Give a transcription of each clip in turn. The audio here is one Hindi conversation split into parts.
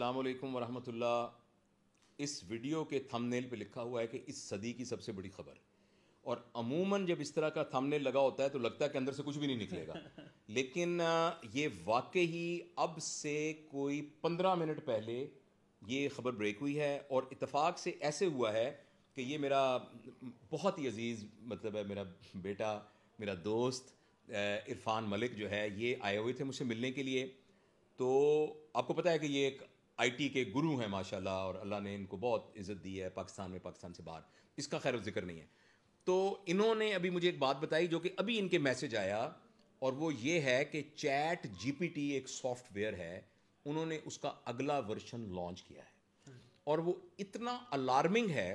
अल्लाम वरहमतुल्ला इस वीडियो के थंबनेल पे लिखा हुआ है कि इस सदी की सबसे बड़ी खबर और अमूमन जब इस तरह का थंबनेल लगा होता है तो लगता है कि अंदर से कुछ भी नहीं निकलेगा लेकिन ये वाकई ही अब से कोई पंद्रह मिनट पहले ये खबर ब्रेक हुई है और इतफ़ाक़ से ऐसे हुआ है कि ये मेरा बहुत ही अजीज़ मतलब है मेरा बेटा मेरा दोस्त इरफान मलिक जो है ये आए हुए थे मुझसे मिलने के लिए तो आपको पता है कि ये एक आईटी के गुरु हैं माशाल्लाह और अल्लाह ने इनको बहुत इज़्ज़त दी है पाकिस्तान में पाकिस्तान से बाहर इसका खैर जिक्र नहीं है तो इन्होंने अभी मुझे एक बात बताई जो कि अभी इनके मैसेज आया और वो ये है कि चैट जीपीटी एक सॉफ्टवेयर है उन्होंने उसका अगला वर्शन लॉन्च किया है और वो इतना अलार्मिंग है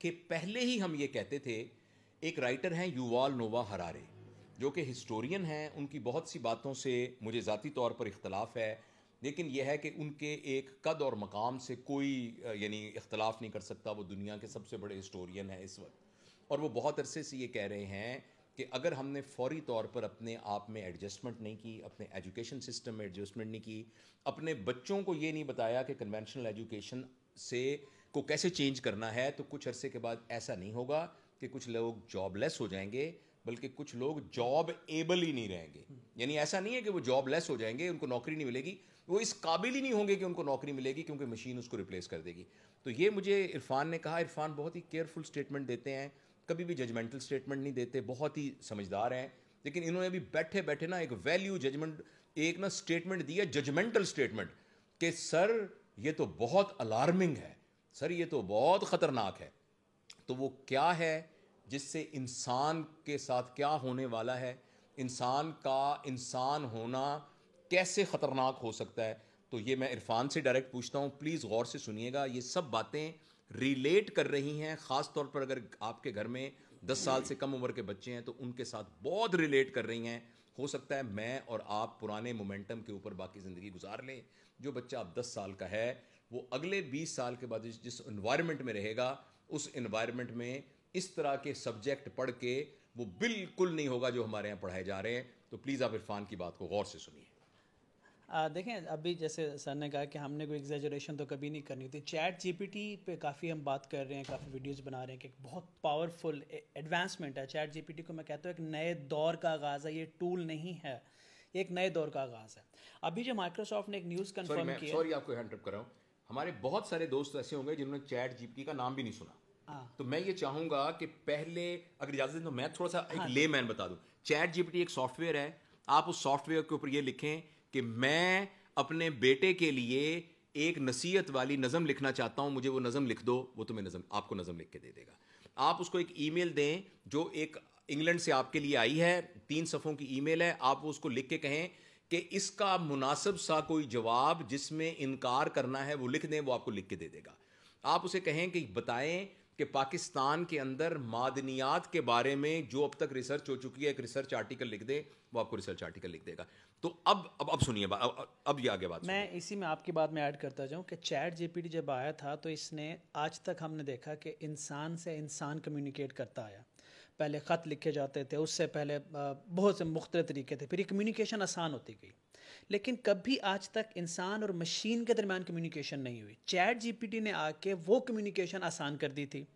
कि पहले ही हम ये कहते थे एक राइटर हैं युवाल नोवा हरारे जो कि हिस्टोरियन हैं उनकी बहुत सी बातों से मुझे ज़ाती तौर पर इख्तलाफ है लेकिन यह है कि उनके एक कद और मकाम से कोई यानी इख्तलाफ नहीं कर सकता वो दुनिया के सबसे बड़े हिस्टोरियन हैं इस वक्त और वो बहुत अरसे से ये कह रहे हैं कि अगर हमने फौरी तौर पर अपने आप में एडजस्टमेंट नहीं की अपने एजुकेशन सिस्टम में एडजस्टमेंट नहीं की अपने बच्चों को ये नहीं बताया कि कन्वेंशनल एजुकेशन से को कैसे चेंज करना है तो कुछ अरसे के बाद ऐसा नहीं होगा कि कुछ लोग जॉबलेस हो जाएंगे बल्कि कुछ लोग जॉब एबल ही नहीं रहेंगे यानी ऐसा नहीं है कि वो लेस हो जाएंगे उनको नौकरी नहीं मिलेगी वो इस काबिल ही नहीं होंगे कि उनको नौकरी मिलेगी क्योंकि मशीन उसको रिप्लेस कर देगी तो ये मुझे इरफान ने कहा इरफान बहुत ही केयरफुल स्टेटमेंट देते हैं कभी भी जजमेंटल स्टेटमेंट नहीं देते बहुत ही समझदार हैं लेकिन इन्होंने अभी बैठे बैठे ना एक वैल्यू जजमेंट एक ना स्टेटमेंट दिया जजमेंटल स्टेटमेंट कि सर ये तो बहुत अलार्मिंग है सर ये तो बहुत ख़तरनाक है तो वो क्या है जिससे इंसान के साथ क्या होने वाला है इंसान का इंसान होना कैसे ख़तरनाक हो सकता है तो ये मैं इरफान से डायरेक्ट पूछता हूँ प्लीज़ गौर से सुनिएगा ये सब बातें रिलेट कर रही हैं ख़ास तौर पर अगर आपके घर में दस साल से कम उम्र के बच्चे हैं तो उनके साथ बहुत रिलेट कर रही हैं हो सकता है मैं और आप पुराने मोमेंटम के ऊपर बाकी ज़िंदगी गुजार लें जो बच्चा अब दस साल का है वो अगले बीस साल के बाद जिस इन्वायरमेंट में रहेगा उस इन्वायरमेंट में इस तरह के सब्जेक्ट पढ़ के वो बिल्कुल नहीं होगा जो हमारे यहाँ पढ़ाए जा रहे हैं तो प्लीज़ आप इरफान की बात को गौर से सुनिए आ, देखें अभी जैसे सर ने कहा कि हमने कोई एग्जेजरेशन तो कभी नहीं करनी होती चैट जीपीटी पे काफ़ी हम बात कर रहे हैं काफ़ी वीडियोस बना रहे हैं कि एक बहुत पावरफुल एडवांसमेंट है चैट जीपीटी को मैं कहता हूँ एक नए दौर का आगाज़ है ये टूल नहीं है एक नए दौर का आगाज़ है अभी जो माइक्रोसॉफ्ट ने एक न्यूज़ कन्फर्म किया सॉरी आपको हैंडअप कर रहा हूँ हमारे बहुत सारे दोस्त ऐसे होंगे जिन्होंने चैट जीपीटी का नाम भी नहीं सुना तो मैं ये चाहूंगा कि पहले अगर इजाजत तो मैं थोड़ा सा एक ले हाँ। मैन बता दूं चैट जीपीटी एक सॉफ्टवेयर है आप उस सॉफ्टवेयर के ऊपर ये लिखें कि मैं अपने बेटे के लिए एक नसीहत वाली नज़म लिखना चाहता हूँ मुझे वो नज़म लिख दो वो तुम्हें नज़म आपको नज़म लिख के दे देगा आप उसको एक ईमेल दें जो एक इंग्लैंड से आपके लिए आई है तीन सफ़ों की ईमेल है आप वो उसको लिख के कहें कि इसका मुनासिब सा कोई जवाब जिसमें इनकार करना है वो लिख दें वो आपको लिख के दे देगा आप उसे कहें कि बताएं कि पाकिस्तान के अंदर मादनियात के बारे में जो अब तक रिसर्च हो चुकी है एक रिसर्च आर्टिकल लिख दे वो आपको रिसर्च आर्टिकल लिख देगा तो अब अब अब सुनिए अब, अब ये आगे बात मैं इसी में आपकी बात में ऐड करता जाऊं कि चैट जीपीटी जब आया था तो इसने आज तक हमने देखा कि इंसान से इंसान कम्युनिकेट करता आया पहले ख़त लिखे जाते थे उससे पहले बहुत से मुख्त तरीके थे फिर ये कम्युनिकेशन आसान होती गई लेकिन कभी आज तक इंसान और मशीन के दरमियान कम्युनिकेशन नहीं हुई चैट जीपीटी ने आके वो कम्युनिकेशन आसान कर दी थी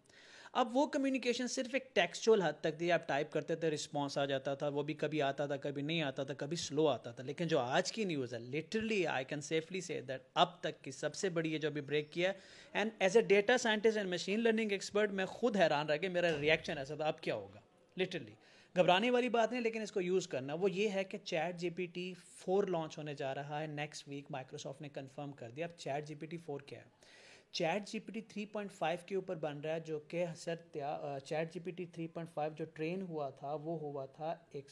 अब वो कम्युनिकेशन सिर्फ एक टेक्सचुअल हद तक थी आप टाइप करते थे रिस्पॉन्स आ जाता था वो भी कभी आता था कभी नहीं आता था कभी स्लो आता था लेकिन जो आज की न्यूज़ है literally I can safely say that अब तक की सबसे बड़ी है जो अभी ब्रेक किया है and as a data scientist and machine learning expert मैं खुद हैरान रह गया मेरा रिएक्शन ऐसा था अब क्या होगा लिटरली घबराने वाली बात नहीं लेकिन इसको यूज़ करना वो ये है कि चैट टी फोर लॉन्च होने जा रहा है नेक्स्ट वीक माइक्रोसॉफ्ट ने कंफर्म कर दिया अब चैट टी फोर क्या है चैट जीपीटी 3.5 के ऊपर बन रहा है जो कि सत्य चैट जीपीटी 3.5 जो ट्रेन हुआ था वो हुआ था एक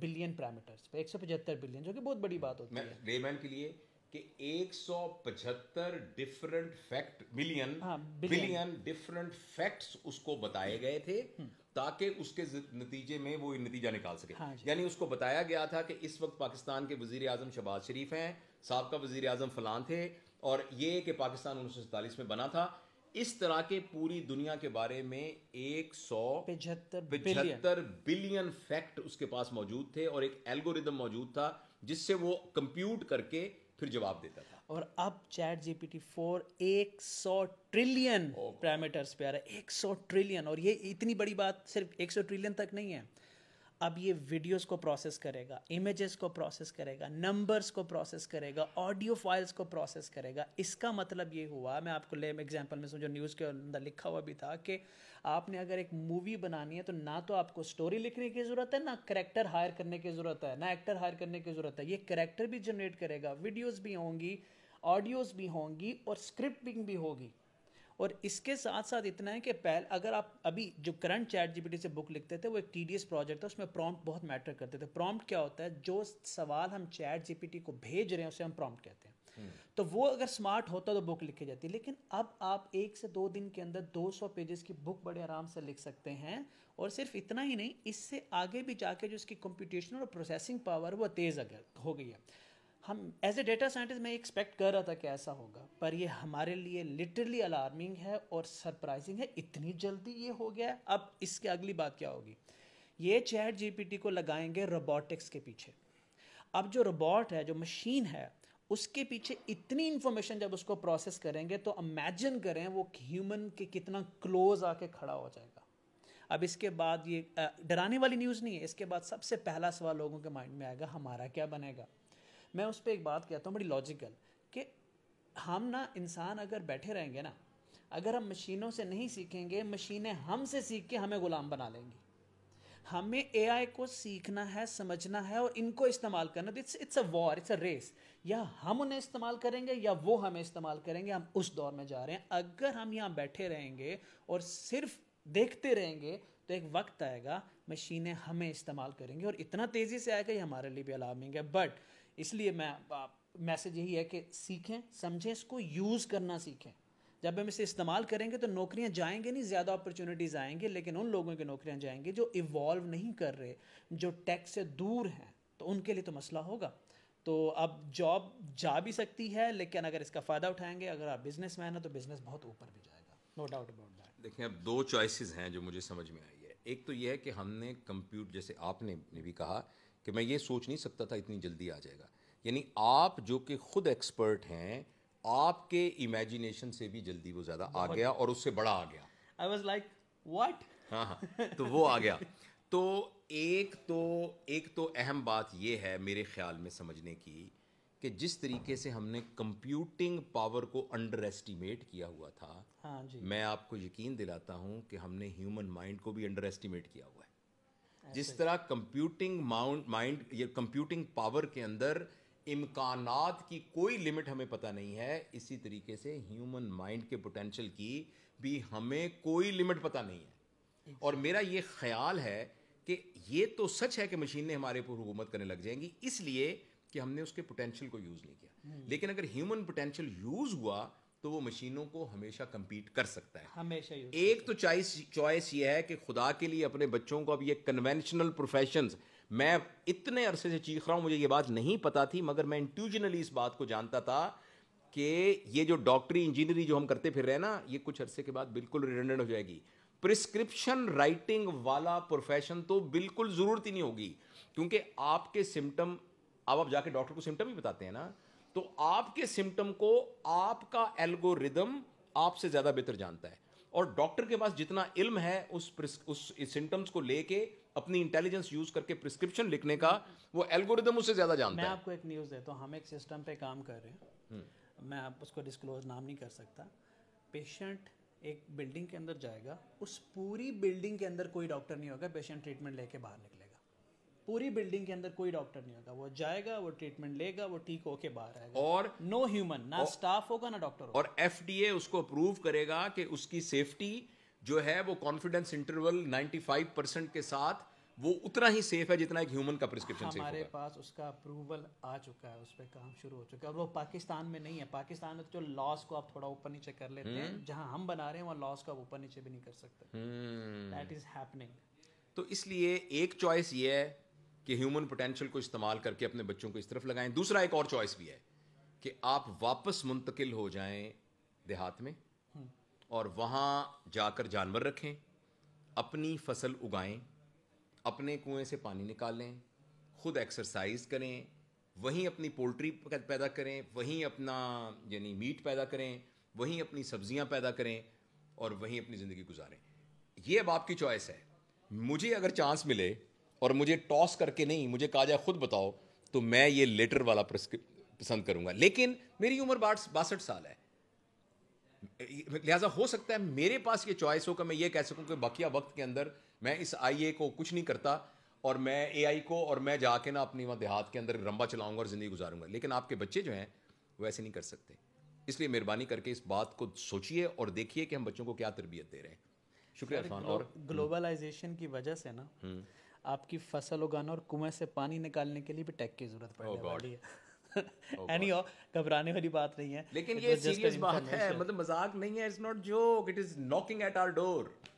बिलियन पैरामीटर्स पे एक बिलियन जो कि बहुत बड़ी बात होती है रेमैन के लिए कि 175 डिफरेंट फैक्ट मिलियन हाँ, बिलियन डिफरेंट फैक्ट्स उसको बताए गए थे हम्म। ताकि उसके नतीजे में वो नतीजा निकाल सके हाँ यानी उसको बताया गया था कि इस वक्त पाकिस्तान के वजीर आजम शबाज शरीफ हैं सबका वजीर आजम फलान थे और ये कि पाकिस्तान उन्नीस में बना था इस तरह के पूरी दुनिया के बारे में एक सौ पिछहत्तर बिलियन फैक्ट उसके पास मौजूद थे और एक एल्गोरिदम मौजूद था जिससे वो कंप्यूट करके फिर जवाब देता था और अब चैट जीपीटी फोर एक सौ ट्रिलियन पैरामीटर्स oh पे आ रहा है एक सौ ट्रिलियन और ये इतनी बड़ी बात सिर्फ एक सौ ट्रिलियन तक नहीं है अब ये वीडियोस को प्रोसेस करेगा इमेजेस को प्रोसेस करेगा नंबर्स को प्रोसेस करेगा ऑडियो फाइल्स को प्रोसेस करेगा इसका मतलब ये हुआ मैं आपको लेम एग्जांपल में समझो न्यूज़ के अंदर लिखा हुआ भी था कि आपने अगर एक मूवी बनानी है तो ना तो आपको स्टोरी लिखने की ज़रूरत है ना करेक्टर हायर करने की ज़रूरत है ना एक्टर हायर करने की ज़रूरत है ये करेक्टर भी जनरेट करेगा वीडियोज़ भी होंगी ऑडियोज़ भी होंगी और स्क्रिप्टिंग भी होगी और इसके साथ साथ इतना है कि पहले अगर आप अभी जो करंट चैट जीपीटी से बुक लिखते थे वो एक टीडीएस प्रोजेक्ट था उसमें प्रॉम्प्ट बहुत मैटर करते थे प्रॉम्प्ट क्या होता है जो सवाल हम चैट जीपीटी को भेज रहे हैं उसे हम प्रॉम्प्ट कहते हैं हम्म। तो वो अगर स्मार्ट होता तो बुक लिखी जाती लेकिन अब आप एक से दो दिन के अंदर 200 पेजेस की बुक बड़े आराम से लिख सकते हैं और सिर्फ इतना ही नहीं इससे आगे भी जाके जो इसकी कंप्यूटेशनल और प्रोसेसिंग पावर वो तेज़ अगर हो गई है हम एज ए डेटा साइंटिस्ट मैं एक्सपेक्ट कर रहा था कि ऐसा होगा पर ये हमारे लिए लिटरली अलार्मिंग है और सरप्राइजिंग है इतनी जल्दी ये हो गया अब इसके अगली बात क्या होगी ये चैट जीपीटी को लगाएंगे रोबोटिक्स के पीछे अब जो रोबोट है जो मशीन है उसके पीछे इतनी इन्फॉर्मेशन जब उसको प्रोसेस करेंगे तो इमेजिन करें वो ह्यूमन के कितना क्लोज आके खड़ा हो जाएगा अब इसके बाद ये डराने वाली न्यूज़ नहीं है इसके बाद सबसे पहला सवाल लोगों के माइंड में आएगा हमारा क्या बनेगा मैं उस पर एक बात कहता हूँ बड़ी लॉजिकल कि हम ना इंसान अगर बैठे रहेंगे ना अगर हम मशीनों से नहीं सीखेंगे मशीनें हमसे सीख के हमें ग़ुलाम बना लेंगी हमें आई को सीखना है समझना है और इनको इस्तेमाल करना it's it's a war it's a race या हम उन्हें इस्तेमाल करेंगे या वो हमें इस्तेमाल करेंगे हम उस दौर में जा रहे हैं अगर हम यहाँ बैठे रहेंगे और सिर्फ देखते रहेंगे तो एक वक्त आएगा मशीनें हमें इस्तेमाल करेंगे और इतना तेज़ी से आएगा ये हमारे लिए भी अलार्मिंग है बट इसलिए मैं मैसेज यही है कि सीखें समझें इसको यूज़ करना सीखें जब हम इसे इस्तेमाल करेंगे तो नौकरियां जाएंगे नहीं ज़्यादा अपॉर्चुनिटीज़ आएंगे लेकिन उन लोगों की नौकरियां जाएंगे जो इवॉल्व नहीं कर रहे जो टैक्स से दूर हैं तो उनके लिए तो मसला होगा तो अब जॉब जा भी सकती है लेकिन अगर इसका फ़ायदा उठाएंगे अगर आप बिजनेस मैन हैं तो बिज़नेस बहुत ऊपर भी जाएगा नो डाउट अबाउट दैट देखिए अब दो चॉइसेस हैं जो मुझे समझ में आई है एक तो यह है कि हमने कंप्यूटर जैसे आपने भी कहा कि मैं ये सोच नहीं सकता था इतनी जल्दी आ जाएगा यानी आप जो कि खुद एक्सपर्ट हैं आपके इमेजिनेशन से भी जल्दी वो ज़्यादा आ गया और उससे बड़ा आ गया आई वॉज लाइक वाट हाँ हाँ तो वो आ गया तो एक तो एक तो अहम बात ये है मेरे ख्याल में समझने की कि जिस तरीके से हमने कंप्यूटिंग पावर को अंडर एस्टिमेट किया हुआ था हाँ जी मैं आपको यकीन दिलाता हूँ कि हमने ह्यूमन माइंड को भी अंडर एस्टिमेट किया हुआ है जिस तरह कंप्यूटिंग माउंट माइंड ये कंप्यूटिंग पावर के अंदर इम्कानात की कोई लिमिट हमें पता नहीं है इसी तरीके से ह्यूमन माइंड के पोटेंशियल की भी हमें कोई लिमिट पता नहीं है और मेरा ये ख्याल है कि ये तो सच है कि मशीनें हमारे ऊपर हुकूमत करने लग जाएंगी इसलिए कि हमने उसके पोटेंशियल को यूज़ नहीं किया हम्म। लेकिन अगर ह्यूमन पोटेंशियल यूज़ हुआ तो वो मशीनों को हमेशा कम्पीट कर सकता है हमेशा एक तो चॉइस चॉइस ये है कि खुदा के लिए अपने बच्चों को अब ये कन्वेंशनल प्रोफेशन मैं इतने अरसे से चीख रहा हूँ मुझे ये बात नहीं पता थी मगर मैं इंट्यूजनली इस बात को जानता था कि ये जो डॉक्टरी इंजीनियरिंग जो हम करते फिर रहे ना ये कुछ अरसे के बाद बिल्कुल रिटेंडेंट हो जाएगी प्रिस्क्रिप्शन राइटिंग वाला प्रोफेशन तो बिल्कुल ज़रूरत ही नहीं होगी क्योंकि आपके सिम्टम अब आप जाके डॉक्टर को सिम्टम ही बताते हैं ना तो आपके सिम्टम को आपका एल्गोरिदम आपसे ज़्यादा बेहतर जानता है और डॉक्टर के पास जितना इल्म है उस उस सिम्टम्स को लेके अपनी इंटेलिजेंस यूज करके प्रिस्क्रिप्शन लिखने का वो एल्गोरिदम उससे ज़्यादा जानता मैं है मैं आपको एक न्यूज़ देता हूँ हम एक सिस्टम पे काम कर रहे हैं हम्म। मैं आप उसको डिस्क्लोज नाम नहीं कर सकता पेशेंट एक बिल्डिंग के अंदर जाएगा उस पूरी बिल्डिंग के अंदर कोई डॉक्टर नहीं होगा पेशेंट ट्रीटमेंट लेके बाहर निकले पूरी बिल्डिंग के अंदर कोई डॉक्टर नहीं होगा वो जाएगा वो ट्रीटमेंट लेगा वो ठीक होके बाहर आएगा और नो no ह्यूमन ना स्टाफ होगा ना डॉक्टर होगा और एफ उसको अप्रूव करेगा कि उसकी सेफ्टी जो है वो कॉन्फिडेंस इंटरवल 95 परसेंट के साथ वो उतना ही सेफ है जितना एक ह्यूमन का प्रिस्क्रिप्शन हमारे पास उसका अप्रूवल आ चुका है उस पर काम शुरू हो चुका है और वो पाकिस्तान में नहीं है पाकिस्तान में तो लॉस को आप थोड़ा ऊपर नीचे कर लेते हैं हम्म। जहां हम बना रहे हैं वहां लॉस को आप ऊपर नीचे भी नहीं कर सकते दैट इज हैपनिंग तो इसलिए एक चॉइस ये है कि ह्यूमन पोटेंशियल को इस्तेमाल करके अपने बच्चों को इस तरफ लगाएं दूसरा एक और चॉइस भी है कि आप वापस मुंतकिल हो जाएं देहात में और वहाँ जाकर जानवर रखें अपनी फसल उगाएं अपने कुएं से पानी निकालें खुद एक्सरसाइज करें वहीं अपनी पोल्ट्री पैदा करें वहीं अपना यानी मीट पैदा करें वहीं अपनी सब्जियां पैदा करें और वहीं अपनी ज़िंदगी गुजारें ये अब आपकी चॉइस है मुझे अगर चांस मिले और मुझे टॉस करके नहीं मुझे कहा जाए खुद बताओ तो मैं ये लेटर वाला पसंद करूंगा लेकिन मेरी उम्र बासठ साल है लिहाजा हो सकता है मेरे पास ये चॉइस हो कि मैं ये कह सकूं कि बाकी वक्त के अंदर मैं इस आईए को कुछ नहीं करता और मैं एआई को और मैं जाके ना अपनी वहाँ देहात के अंदर रंबा चलाऊंगा और ज़िंदगी गुजारूंगा लेकिन आपके बच्चे जो हैं वो ऐसे नहीं कर सकते इसलिए मेहरबानी करके इस बात को सोचिए और देखिए कि हम बच्चों को क्या तरबियत दे रहे हैं शुक्रिया और ग्लोबलाइजेशन की वजह से ना हम्म। आपकी फसल उगाना और कुएं से पानी निकालने के लिए भी टैक की जरूरत पड़ने oh वाली है एनी oh घबराने वाली बात नहीं है लेकिन ये सीरियस बात है मतलब मजाक नहीं है it's not joke it is knocking at our door